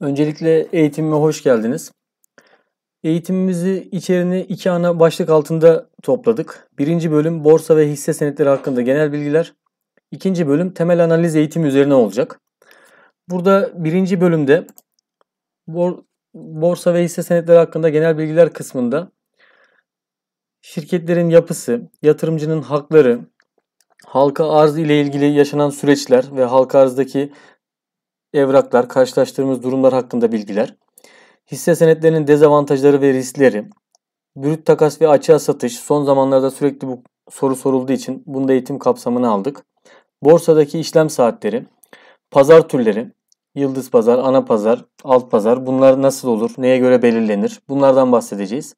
Öncelikle eğitimime hoş geldiniz. Eğitimimizi içerini iki ana başlık altında topladık. Birinci bölüm borsa ve hisse senetleri hakkında genel bilgiler. İkinci bölüm temel analiz eğitimi üzerine olacak. Burada birinci bölümde bor borsa ve hisse senetleri hakkında genel bilgiler kısmında şirketlerin yapısı, yatırımcının hakları, halka arz ile ilgili yaşanan süreçler ve halka arzdaki evraklar, karşılaştığımız durumlar hakkında bilgiler, hisse senetlerinin dezavantajları ve riskleri, brüt takas ve açığa satış son zamanlarda sürekli bu soru sorulduğu için bunu eğitim kapsamını aldık. Borsadaki işlem saatleri, pazar türleri, yıldız pazar, ana pazar, alt pazar bunlar nasıl olur, neye göre belirlenir bunlardan bahsedeceğiz.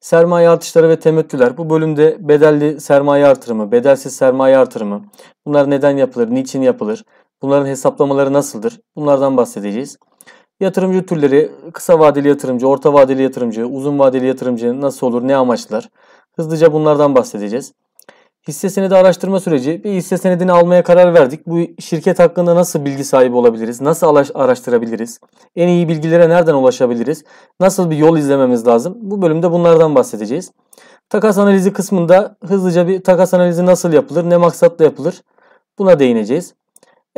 Sermaye artışları ve temettüler. Bu bölümde bedelli sermaye artırımı, bedelsiz sermaye artırımı, bunlar neden yapılır, niçin yapılır, Bunların hesaplamaları nasıldır? Bunlardan bahsedeceğiz. Yatırımcı türleri kısa vadeli yatırımcı, orta vadeli yatırımcı, uzun vadeli yatırımcı nasıl olur, ne amaçlar? Hızlıca bunlardan bahsedeceğiz. Hisse senedi araştırma süreci bir hisse senedini almaya karar verdik. Bu şirket hakkında nasıl bilgi sahibi olabiliriz? Nasıl araştırabiliriz? En iyi bilgilere nereden ulaşabiliriz? Nasıl bir yol izlememiz lazım? Bu bölümde bunlardan bahsedeceğiz. Takas analizi kısmında hızlıca bir takas analizi nasıl yapılır? Ne maksatla yapılır? Buna değineceğiz.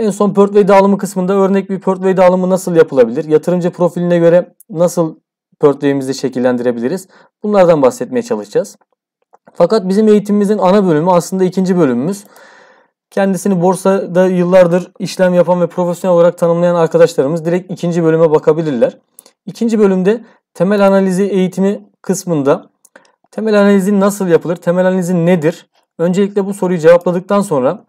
En son portföy dağılımı kısmında örnek bir portföy dağılımı nasıl yapılabilir? Yatırımcı profiline göre nasıl portföyümüzü şekillendirebiliriz? Bunlardan bahsetmeye çalışacağız. Fakat bizim eğitimimizin ana bölümü aslında ikinci bölümümüz. Kendisini borsada yıllardır işlem yapan ve profesyonel olarak tanımlayan arkadaşlarımız direkt ikinci bölüme bakabilirler. İkinci bölümde temel analizi eğitimi kısmında temel analizin nasıl yapılır, temel analizin nedir? Öncelikle bu soruyu cevapladıktan sonra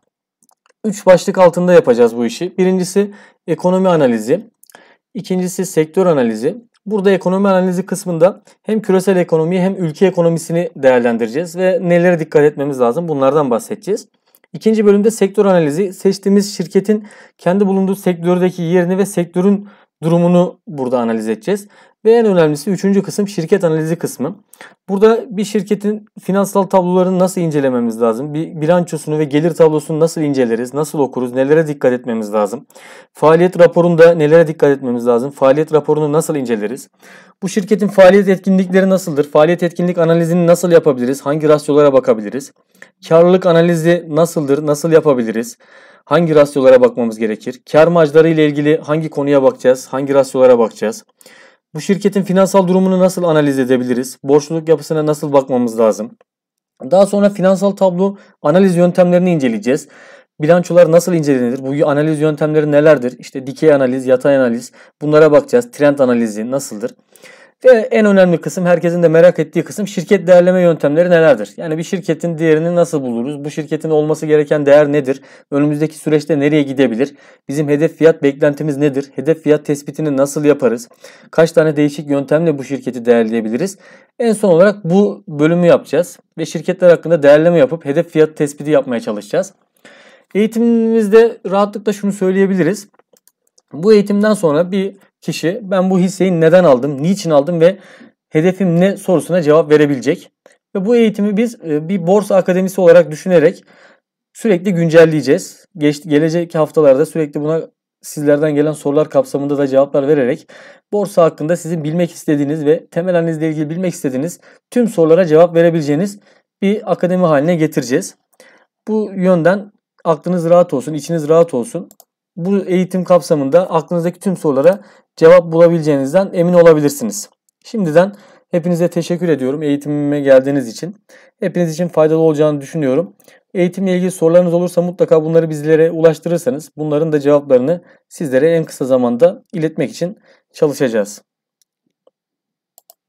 3 başlık altında yapacağız bu işi. Birincisi ekonomi analizi. İkincisi sektör analizi. Burada ekonomi analizi kısmında hem küresel ekonomiyi hem ülke ekonomisini değerlendireceğiz ve nelere dikkat etmemiz lazım bunlardan bahsedeceğiz. İkinci bölümde sektör analizi seçtiğimiz şirketin kendi bulunduğu sektördeki yerini ve sektörün durumunu burada analiz edeceğiz. Ve en önemlisi üçüncü kısım şirket analizi kısmı. Burada bir şirketin finansal tablolarını nasıl incelememiz lazım? Bir bilançosunu ve gelir tablosunu nasıl inceleriz? Nasıl okuruz? Nelere dikkat etmemiz lazım? Faaliyet raporunda nelere dikkat etmemiz lazım? Faaliyet raporunu nasıl inceleriz? Bu şirketin faaliyet etkinlikleri nasıldır? Faaliyet etkinlik analizini nasıl yapabiliriz? Hangi rasyolara bakabiliriz? Karlılık analizi nasıldır? Nasıl yapabiliriz? Hangi rasyolara bakmamız gerekir? Kar marjları ile ilgili hangi konuya bakacağız? Hangi rasyolara bakacağız? Bu şirketin finansal durumunu nasıl analiz edebiliriz? Borçluluk yapısına nasıl bakmamız lazım? Daha sonra finansal tablo analiz yöntemlerini inceleyeceğiz. Bilançolar nasıl incelenir? Bu analiz yöntemleri nelerdir? İşte dikey analiz, yatay analiz. Bunlara bakacağız. Trend analizi nasıldır? Ve en önemli kısım herkesin de merak ettiği kısım şirket değerleme yöntemleri nelerdir? Yani bir şirketin değerini nasıl buluruz? Bu şirketin olması gereken değer nedir? Önümüzdeki süreçte nereye gidebilir? Bizim hedef fiyat beklentimiz nedir? Hedef fiyat tespitini nasıl yaparız? Kaç tane değişik yöntemle bu şirketi değerleyebiliriz? En son olarak bu bölümü yapacağız ve şirketler hakkında değerleme yapıp hedef fiyat tespiti yapmaya çalışacağız. Eğitimimizde rahatlıkla şunu söyleyebiliriz. Bu eğitimden sonra bir kişi ben bu hisseyi neden aldım, niçin aldım ve hedefim ne sorusuna cevap verebilecek. Ve bu eğitimi biz e, bir borsa akademisi olarak düşünerek sürekli güncelleyeceğiz. Geç, gelecek haftalarda sürekli buna sizlerden gelen sorular kapsamında da cevaplar vererek borsa hakkında sizin bilmek istediğiniz ve temel analizle ilgili bilmek istediğiniz tüm sorulara cevap verebileceğiniz bir akademi haline getireceğiz. Bu yönden aklınız rahat olsun, içiniz rahat olsun bu eğitim kapsamında aklınızdaki tüm sorulara cevap bulabileceğinizden emin olabilirsiniz. Şimdiden hepinize teşekkür ediyorum eğitimime geldiğiniz için. Hepiniz için faydalı olacağını düşünüyorum. Eğitimle ilgili sorularınız olursa mutlaka bunları bizlere ulaştırırsanız bunların da cevaplarını sizlere en kısa zamanda iletmek için çalışacağız.